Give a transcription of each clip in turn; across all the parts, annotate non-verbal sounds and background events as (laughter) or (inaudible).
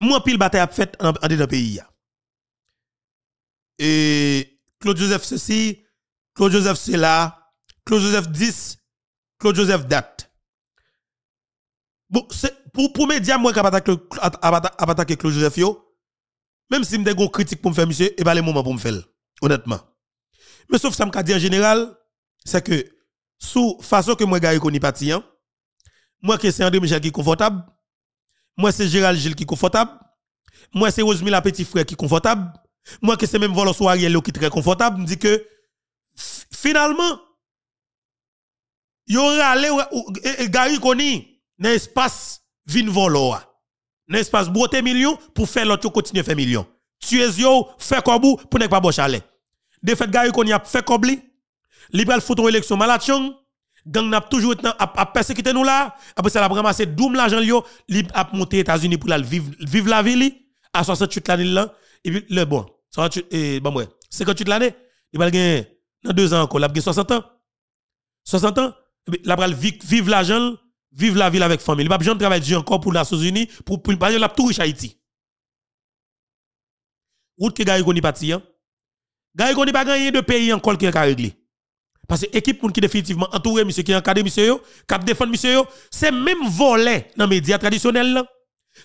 Moi, pile bataille a fait en, dans le pays. Et Claude Joseph ceci, Claude Joseph cela, Claude Joseph 10, Claude Joseph date. Bon, pour, pour média moi, qui attaqué Claude Joseph, même si je une critique pour me faire, monsieur, et eh pas ben, les moments pour me faire, honnêtement. Mais sauf ça, me dit en général, c'est que, sous façon que moi, gars, connais pas, moi, que c'est André Michel qui confortable, moi, c'est Gérald Gilles qui est confortable. Moi, c'est Rosemille la petit frère qui est confortable. Moi, c'est même Volos Ariel qui est très confortable. Je dis que finalement, il y aura allé Gary Koni dans l'espace vin volo. Dans ah? l'espace Brote million pour faire l'autre continuer à faire million. tu es yo, fait kobou pour ne pas boche aller. De fait, Gary Koni a fait kobli. Libéral fouton élection malachon gang n'a toujours été à persécuter nous là. Après ça, la ramassé doum l'argent lio, li a monté États-Unis pour la vivre vivre la ville à 68 l'année là et puis le bon 68 et ouais, 58 l'année, il va gagner dans deux ans encore, il a 60 ans. 60 ans, il va vivre l'argent, vivre la ville avec famille. Il va besoin de travailler encore pour les États-Unis pour pour il a tout riche Haïti. Route que Gary pas parti hein. Gary Koni pas gagné de pays encore qui a réglé. Parce que l'équipe qui définitivement entouré monsieur qui encadre monsieur qui défend monsieur c'est même volet dans les médias traditionnels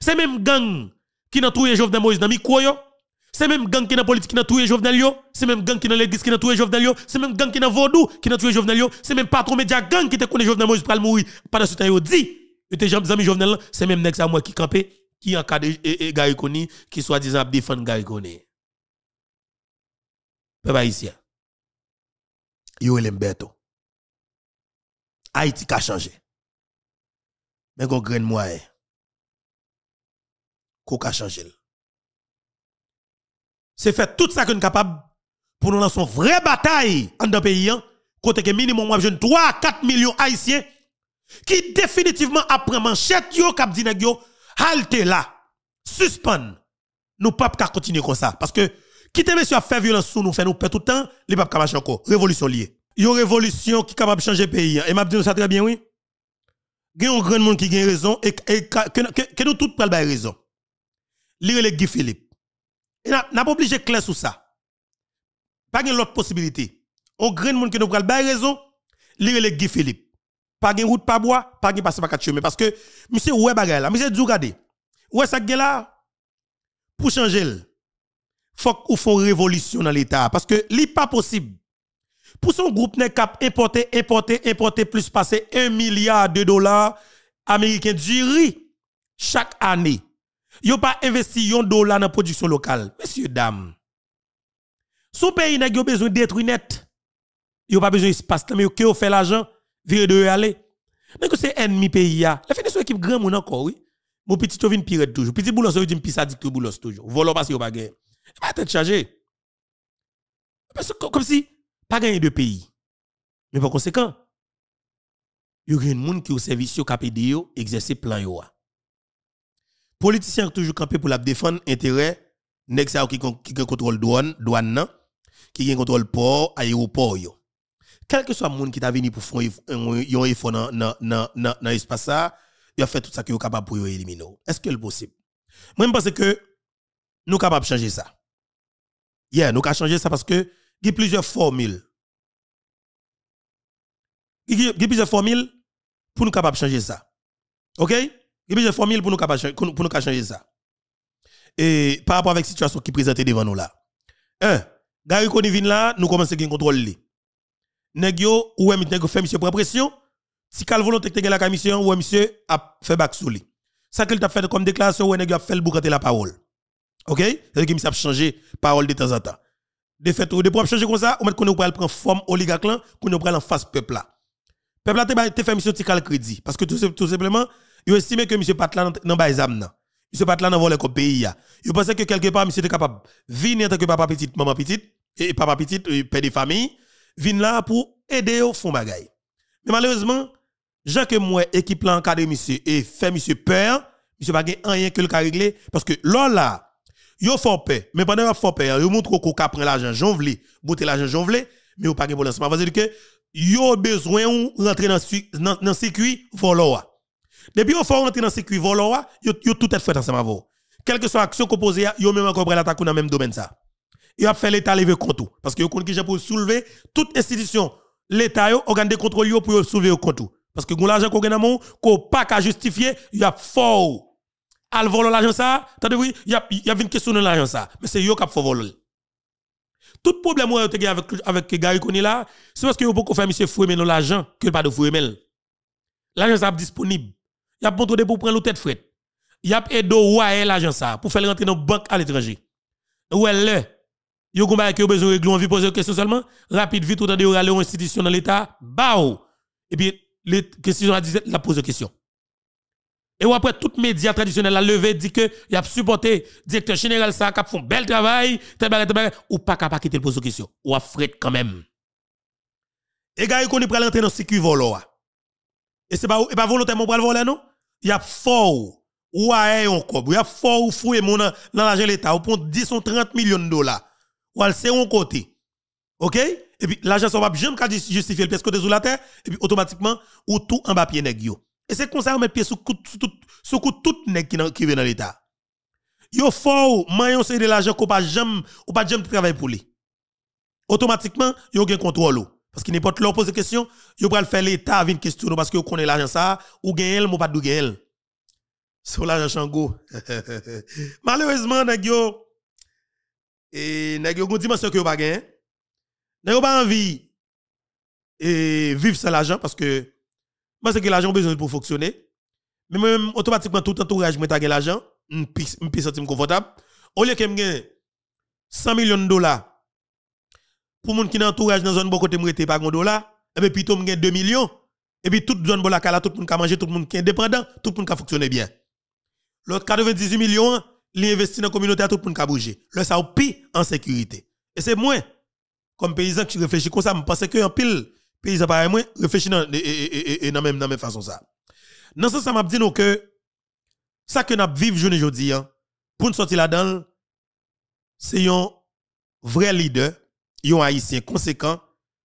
C'est même gang qui n'a entoure Jovenel Moïse dans micro C'est même gang qui n'a politique qui entoure Jovenel yo, c'est même gang qui n'a l'église qui entoure Jovenel yo, c'est même gang qui n'a vaudou qui entoure Jovenel yo, c'est même patron média gang qui te connaît Jovenel Moïse pour mourir pendant ce temps yo dit, tes c'est même nex à moi qui campé qui encadre Gary Kony, qui soit disant défend Gary Kony. ici yo Lemberto. Haïti a changé. Mais go grain moye. Eh. qui a changé. C'est faire tout ça que nous capables pour nous lancer une vraie bataille en dans pays hein. côté que minimum moi jeune 3 à 4 millions haïtiens qui définitivement après manchette yo kap di yo halte là. Suspend. Nous pas continuer comme ça parce que quittez monsieur à faire violence sous nous fait nous perdre tout le temps, les pas marcher encore. Révolution liée une révolution qui est capable de changer le pays. Et m'a dit ça très bien, oui. Il y a un grand monde qui a raison et, que, nous tous prenons raison. Lire le Guy Philippe. Et n'a pas obligé clair sur ça. Pas une autre possibilité. Un grand monde qui nous prenons raison, lire le Guy Philippe. Pas une route pas bois, pas une passer pas quatre chemins. Parce que, monsieur, ouais, bagaille Monsieur, du regardez. Ouais, Pour changer, il faut qu'on fasse une révolution dans l'État. Parce que, ce n'est pas possible pour son groupe n'est cap importer, importer, importer plus passer 1 milliard de dollars américains du riz chaque année. Yo pas investi un dollar dans la production locale. Messieurs, dames. Son pays n'a pas besoin d'être net. Yo pas besoin d'espace, mais que fait l'argent, vire de aller. Donc c'est ennemi pays La fin de son équipe grand mon encore, oui. Mon petit vient pire toujours. Petit boulot, une dit pis boulot toujours. Volo parce yo pas gagne. Pas tête chargée. Parce que comme si pas gagner de pays. Mais par conséquent, il y a des gens qui au service au KPD exercer plan yo. Politiciens toujours campé pour la défendre intérêt nèg ça qui qui contrôle douane douane qui contrôlent contrôle port aéroport yo. Quel que soit le monde qui t'a venu pour faire un effort dans dans dans espace ça, il a fait tout ça qu'il est capable pour éliminer. Est-ce que c'est possible Moi je pense que nous sommes capables de changer ça. Yeah, nous avons changer ça parce que il a plusieurs formules. Il y a plusieurs formules pour nous capables de changer ça. OK Il y a plusieurs formules pour nous capables pour nous changer ça. Et par rapport avec la situation qui est présentée devant nous là. Un, Gary Konivin là, nous commençons à contrôler. Negyo, ou même fait monsieur prend pression, si cal volonté que la commission ou monsieur a fait back sous Ça qu'il t'a fait comme déclaration ou Negyo a fait le boucanter la parole. OK C'est que monsieur a changé parole de temps en temps de fait ou de propre changer comme ça ou mettre qu'on prend prendre forme oligarque là qu'on prendre en face peuple là peuple là te fait monsieur tical crédit parce que tout, simplement il estime que monsieur pat là pas les là monsieur pat là pas voler comme pays il pensait que quelque part monsieur était capable venir en tant que papa petite maman petite et papa petite père de famille venir là pour aider au fond bagaille mais malheureusement Jacques que moi équipe là encadrer monsieur et fait monsieur peur monsieur pas rien que le régler parce que là là yo font paix mais pendant qu'ils font paix yo montre qu'on prend l'argent vous avez l'argent jonvelé mais yo pas gain cest ça veut dire que yo besoin rentrer dans dans circuit voloa depuis yo faut rentrer dans circuit voloa yo tout est fait ensemble avo quelle que soit action composée yo même encore prend l'attaque dans même domaine ça yo a fait l'état lever compte parce que yo connaît qui pour soulever toute institution l'état yo organe de contrôle yo pour soulever compte parce que l'argent qu'on gagne dans mon qu'on pas qu'à justifier y a fort al volo l'agence ça, oui, il y a y a une question dans l'agence, mais c'est yo qui font voler. Tout problème avec avec avec Gary Koni là, c'est parce que yo beaucoup faire monsieur Fouemel dans l'agent, que pas de Fouemel. L'agence ça disponible. Il y a bon de pour prendre le tête fret. Il y a aide ouae eh, l'argent ça pour faire rentrer dans banque à l'étranger. Ou elle Yo gomba que besoin régler veut poser question seulement, rapide vite on va aller aux institutions dans l'état, bao. Oh. Et puis les questions à la poser question. Et après, tout média traditionnel a levé, dit que y a supporté directeur général ça, fait un bel travail, ou pas capable quitter le de question. Ou a quand même. Et gars, qu'on est prêt à dans ce qui vole. Et c'est pas, pas volontairement pour le voler, non? Il y a fort ou a un cob, il y a fort ou foué mon dans l'argent de l'État, ou prend 10 ou 30 millions de dollars. Ou al c'est un côté. OK? Et puis l'argent ça va jamais justifier le parce que sous la terre et puis automatiquement ou tout en papier n'est et c'est comme ça qu'on met pied sous tout sous tout nèg qui qui vient dans l'état. Yo faut mayon c'est de l'argent qu'on pas jamais ou pas jamais travail pour lui. Automatiquement, yo un contrôle parce que n'importe leur pose question, yo pral faire l'état une question parce que yo connaît l'argent ça ou gagne elle ou pas de Sur l'argent chango. (laughs) Malheureusement nèg yo et nèg yo dimension que yo pas gagne. Nèg yo pas envie et vivre sans l'argent parce que parce que l'argent besoin pour fonctionner. Mais même automatiquement, tout entourage, je l'agent. l'argent, je me sentir confortable. Au lieu que je 100 millions de dollars pour les qui dans entourage dans une zone bon côté, été pas dollars. Et eh puis ben, plutôt, gagne 2 millions. Et eh puis ben, toute zone bon là, tout le monde qui a mangé, tout le monde qui est indépendant, tout le monde qui a fonctionné bien. L'autre 98 millions, investissent dans la communauté, tout le monde qui a bougé. Le ça pire en sécurité. Et c'est moi, comme paysan qui réfléchis comme ça, je pense que en pile pays ça moins réfléchis dans et même dans façon ça dans ce ça m'a dit nous que ça que nous vivons aujourd'hui hein, pour nous sortir là-dedans c'est un vrai leader un haïtien conséquent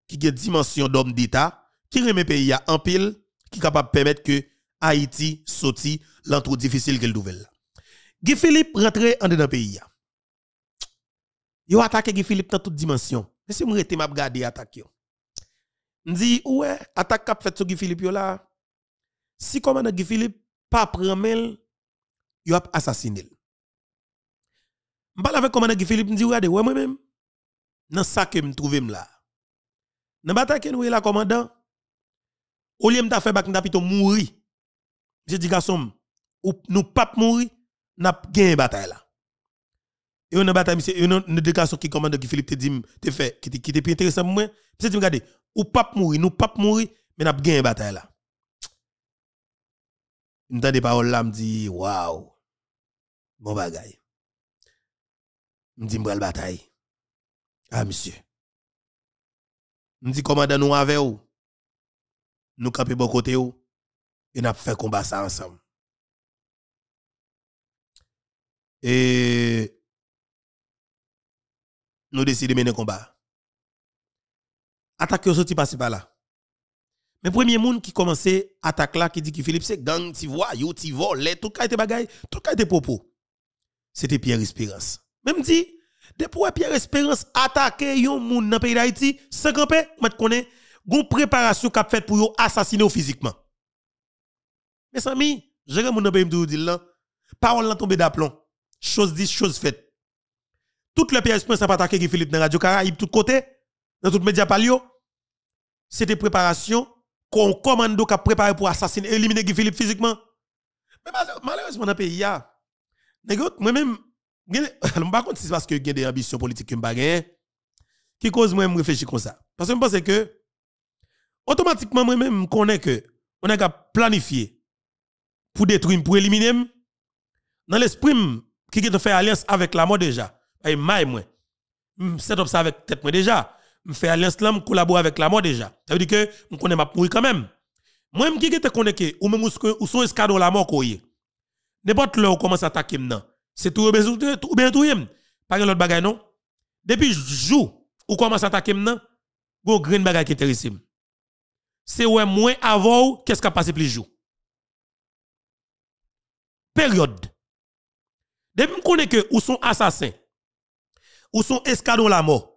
qui a dimension d'homme d'état qui remet pays à en pile qui capable permettre que Haïti sorti lentre difficile nous nouvelle Guy Philippe rentré en dedans pays hein. Yo attaqué Guy Philippe dans toute dimension. Laissez-moi rester m'a regarder attaquer. Hein dit ouais, attaque cap fait sur Guy Philippe là. Si commandant Guy Philippe pas prend mel, il a assassiné. Je avec commandant Guy Philippe, je dis regardez, ouais moi-même dans ça que me trouve là. Dans bataille que nous e là commandant au lieu m'ta fait bac n'ta plutôt mourir. J'ai dit garçon, nous pas mourir, n'a gagné bataille là. Et on a bataille, monsieur, une e déclaration qui commande qui Philippe te dit, te fait, qui te, plus intéressant moi. c'est tu regardez, ou pas mourir, nous pas mourir, mais nous avons gagné la bataille là. Nous des paroles là, me dit, waouh, bon bagaille. Je dis, la bataille. Ah, monsieur. Je dis, commandant, nous avons ou Nous camper bon côté ou, Et e, nous fait combat ça ensemble. Et nous décidons de mener combat attaque qui passe par là. Mais premier monde qui commençait attaque là qui dit que Philippe c'est gang, tu vois, yo tu a tout cas était bagaille, tout cas était propos. C'était Pierre Espérance. Même dit depuis Pierre Espérance attaquer yon moun dans pays d'Haïti, 50 paix, m'a connais, gon préparation qu'a fait pour yon assassiner physiquement. Mes amis, je mon dans pays dit là, parole là d'aplomb. Chose dit, chose faite. Tout le Pierre Espérance a attaqué Philippe dans Radio Caraïbe tout côté dans tout média palio, c'était préparation qu'on commando qui a préparé pour assassiner, éliminer Guy Philippe physiquement. Mais malheureusement, dans le pays, moi-même, je ne pas si c'est parce que j'ai des ambitions politiques que qui cause moi me réfléchir comme ça. Parce que je pense que, automatiquement, moi-même, je connais que, on a planifié pour détruire, pour éliminer, dans l'esprit qui a fait alliance avec la mort déjà, et moi, moi, c'est ça avec tête moi déjà fais alliance là, collabore avec la mort déjà. Ça veut dire que je connais ma mourir quand même. Moi, je qui te connais que, ou même ou son escadron la mort, n'importe là où commence à attaquer maintenant. C'est tout tout bien tout Pas l'autre bagaille, non? Depuis jour où commence à attaquer maintenant, go green bagaille qui intéresse. C'est ouais moins avant qu'est-ce qui a passé plus jours. Période. Depuis que je connais que ou sont assassins, ou sont escadron la mort,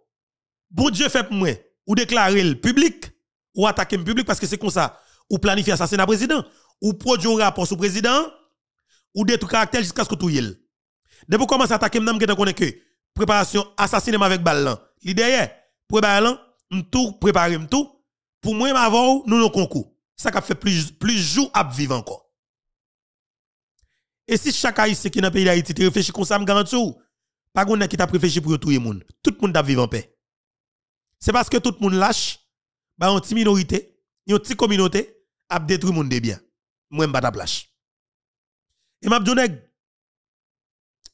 bon Dieu fait pour moi, ou déclarer le public, ou attaquer le public parce que c'est comme ça, ou planifier le président, ou produire un rapport sur président, ou détruire caractère jusqu'à ce que tout y ait. Depuis que commence à attaquer, même que préparation l'assassinat avec balle. L'idée est, préparer tout préparer tout pour moi avant nous nos concours ça fait plus plus jours à vivre encore et si chaque haïtien qui dans le pays d'Haïti réfléchit comme ça me garantis pas qu'on qui t'a réfléchi pour tout le monde tout le monde a vivre en paix c'est parce que tout le monde lâche, bah, une petite minorité, une petite communauté, a détruit monde des biens. Moi, je ne lâche. Et m'a dit,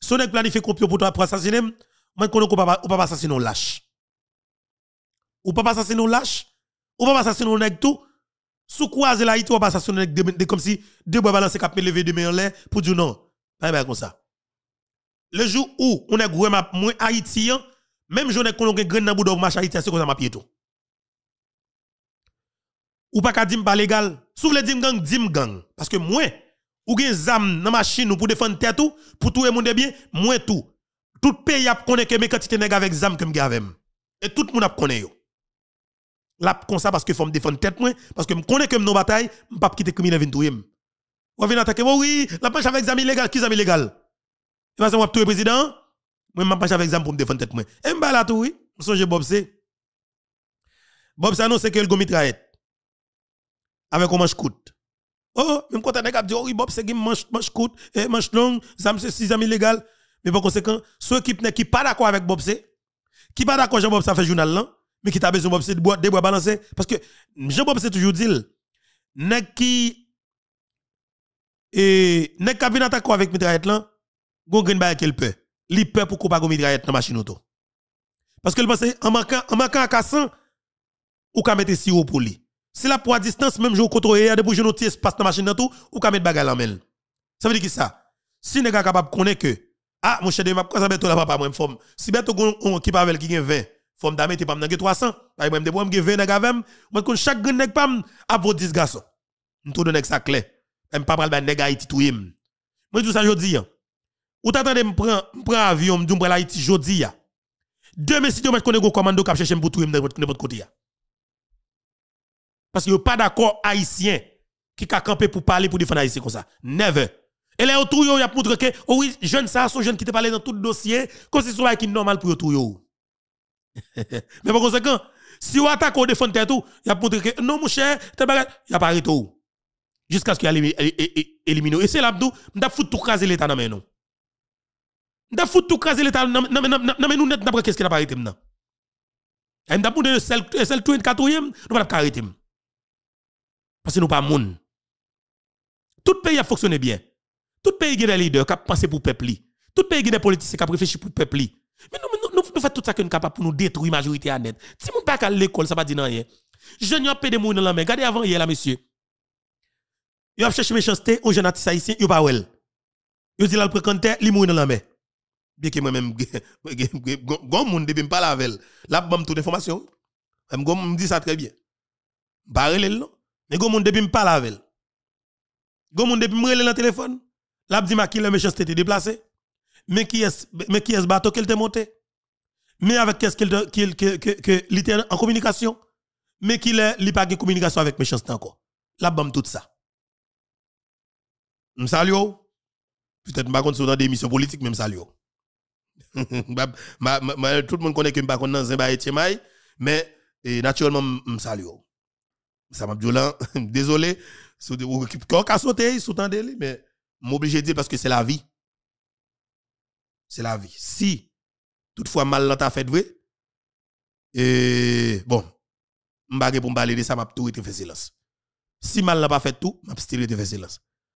si on planifie planifié pour toi pour assassiner, moi, je ne pas assassiner Je lâche. Ou pas assassiner on lâche, ou pas assassiner on nèg tout. Sous croiser la ne pas assassiner comme si deux bois balancés cap lever de main en pour dire non. Pas comme ça. Le jour où on est moins haïtien, même journée qu'on a grain dans bout de marche Haïti, c'est comme ça m'a tout. Ou pas qu'à dire pas légal. Sous le dim gang, dim gang. Parce que moi, ou gen zam nan machine pour défendre tête tout, pour tout le monde bien, moi tout. Tout pays a connaît que mes quantités nèg avec zam comme me Et tout le monde a connaît yo. La kon ça parce que faut me défendre tête parce que me connais que nos bataille, me pas quitter criminel vinn touyer. M'm. Ou vinn attaquer oui, la pêche avec zam illégal, qui zam illégal. Et parce que moi tout président moi, je marche avec exemple pour me défendre tête. Et je là oui. Je songe Bob C. Bob C annonce que le Avec un manche coûte. Oh, oh, même quand on dit, oh, oui, Bob, c'est une manche, manche courte, et eh, manche long, ça me six amis légal. Mais par conséquent, ceux qui ne pas d'accord avec Bob, qui pas d'accord Jean-Bob, ça fait journal là, hein, mais qui t'a besoin Bob, de bois, de bois balancer. Parce que Jean-Bob, c'est toujours dit, nest qui, et, eh, ne qui pas d'accord avec Mitraillette là, go gagne ba quel peut li pou ko pa pas mitraillette nan machine auto. Parce que le pense, en manquant, en manquant à cassant ou ka si sirop pou li. Si la a distance même jour contrôler de bouger ti espace nan machine tout ou ka mette baga l'amel. Ça veut dire qui ça Si nèg capable konne que ah mon cher de m'a ça beto la papa mwen fom, Si beto on pa pavel ki gen 20 forme d'amé t'es nan m'nage 300 par même des problèmes qui 20 nèg avem mwen kon chak gen nèg pam a vos 10 garçons. Nous tout donner ça clair. Même ben parler nèg Haïti tout Mwen tout ça jodi dis hein. Ou t'attendez me prendre avion, me prendre Haïti jodi a. Demain si demain connais go commando cap chercher pour trouver n'importe côté ya. Parce que pas d'accord haïtien qui ka camper pour parler pour défendre Haïti comme ça. Never. Et là autour yo y a montrer que oh oui, jeune ça son jeune qui te parler dans tout dossier comme si soit qui normal pour autour yo. Oh. (laughs) Mais par conséquent, si ou attaque au défendre tout, oh, y a montrer que non mon cher, tel bagage, y a pas tout. Oh. Jusqu'à ce qu'il élimine. Et c'est là, nous, nous foutu tout craser l'État dans mes non. Nous avons tout craser l'État. Non, mais nous n'avons pas qu'est-ce qui n'a pas arrêté. Nous avons pour le seul tout et quatrième, nous n'avons pas arrêté. Parce que nous pas monde. Tout pays a fonctionné bien. Tout pays a des leaders qui pensé pour le peuple. Tout pays a des politiciens qui réfléchi pour le peuple. Mais nous, nous, faisons tout ça que nous sommes pour nous détruire la majorité à net. Si nous pas à l'école, ça ne va pas dire rien. Je n'y pas de monde dans la main. Regardez avant hier, là, monsieur. Il a cherché méchanceté aux jeunes artistes haïtiens, ils n'ont pas Il Il dit pris le précantaire, il dans la main bien que moi-même, (laughs) grand monde, depuis pas parle avec elle, là, je toute information. Je me dit ça très bien. Je ne non. Mais grand monde, depuis que parle avec elle, depuis que je dans le téléphone, là, je ma qui le méchanceté était déplacé. Mais qui est ce bateau qu'elle t'a monté? Mais avec qu'est-ce qu'elle que, que, que, en communication? Mais qu'il n'a pas de communication avec méchanceté encore. Là, bam, tout ça. Oh. Je salue. Peut-être que je ne suis pas dans des missions politiques, mais je salue. Oh. (laughs) tout le monde connaît que je ne suis pas mais naturellement, je salue. Oh. Ça m'a dit, (laughs) désolé, quand on il sauté, sous mais je obligé de dire parce que c'est la vie. C'est la vie. Si, toutefois, mal t'as fait, vrai, et bon, je ne vais pas parler de ça, m'a tout faire silence. Si mal n'a pas fait tout, je vais de faire silence.